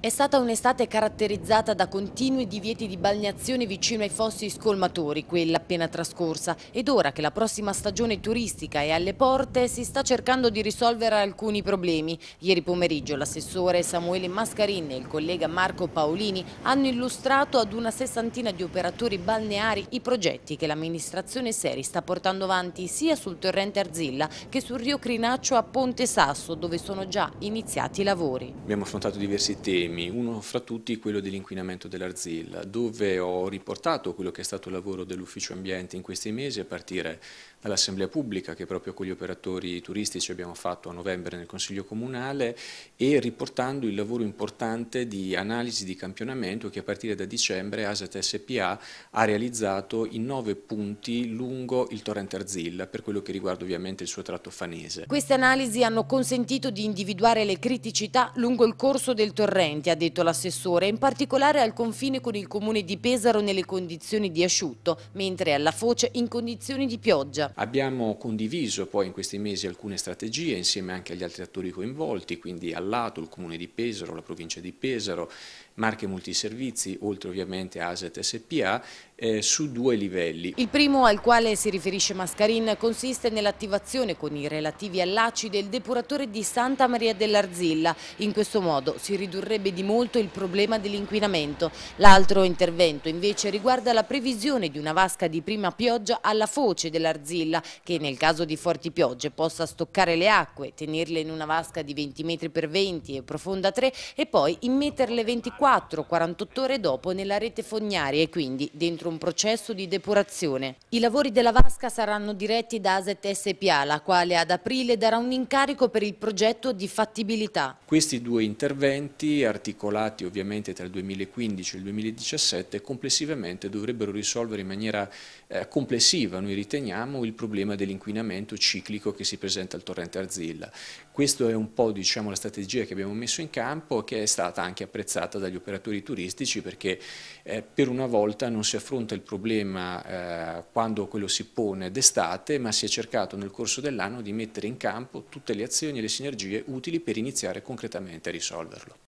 È stata un'estate caratterizzata da continui divieti di balneazione vicino ai fossi scolmatori, quella appena trascorsa, ed ora che la prossima stagione turistica è alle porte si sta cercando di risolvere alcuni problemi. Ieri pomeriggio l'assessore Samuele Mascarin e il collega Marco Paolini hanno illustrato ad una sessantina di operatori balneari i progetti che l'amministrazione Seri sta portando avanti sia sul torrente Arzilla che sul rio Crinaccio a Ponte Sasso, dove sono già iniziati i lavori. Abbiamo affrontato diversi temi temi, uno fra tutti quello dell'inquinamento dell'arzilla, dove ho riportato quello che è stato il lavoro dell'Ufficio Ambiente in questi mesi a partire dall'Assemblea Pubblica che proprio con gli operatori turistici abbiamo fatto a novembre nel Consiglio Comunale e riportando il lavoro importante di analisi di campionamento che a partire da dicembre ASAT SPA ha realizzato in nove punti lungo il torrente Arzilla per quello che riguarda ovviamente il suo tratto fanese. Queste analisi hanno consentito di individuare le criticità lungo il corso del torrente presenti, ha detto l'assessore, in particolare al confine con il comune di Pesaro nelle condizioni di asciutto, mentre alla foce in condizioni di pioggia. Abbiamo condiviso poi in questi mesi alcune strategie insieme anche agli altri attori coinvolti, quindi lato il comune di Pesaro, la provincia di Pesaro, Marche Multiservizi, oltre ovviamente Aset SPA, eh, su due livelli. Il primo al quale si riferisce Mascarin consiste nell'attivazione con i relativi allacci del depuratore di Santa Maria dell'Arzilla. In questo modo si ridurrebbe risolverebbe di molto il problema dell'inquinamento. L'altro intervento invece riguarda la previsione di una vasca di prima pioggia alla foce dell'Arzilla che nel caso di forti piogge possa stoccare le acque, tenerle in una vasca di 20 metri per 20 e profonda 3 e poi immetterle 24-48 ore dopo nella rete fognaria e quindi dentro un processo di depurazione. I lavori della vasca saranno diretti da ASET SPA, la quale ad aprile darà un incarico per il progetto di fattibilità. Questi due interventi, articolati ovviamente tra il 2015 e il 2017, complessivamente dovrebbero risolvere in maniera eh, complessiva, noi riteniamo, il problema dell'inquinamento ciclico che si presenta al torrente Arzilla. Questa è un po' diciamo, la strategia che abbiamo messo in campo che è stata anche apprezzata dagli operatori turistici perché eh, per una volta non si affronta il problema eh, quando quello si pone d'estate, ma si è cercato nel corso dell'anno di mettere in campo tutte le azioni e le sinergie utili per iniziare concretamente a risolverlo.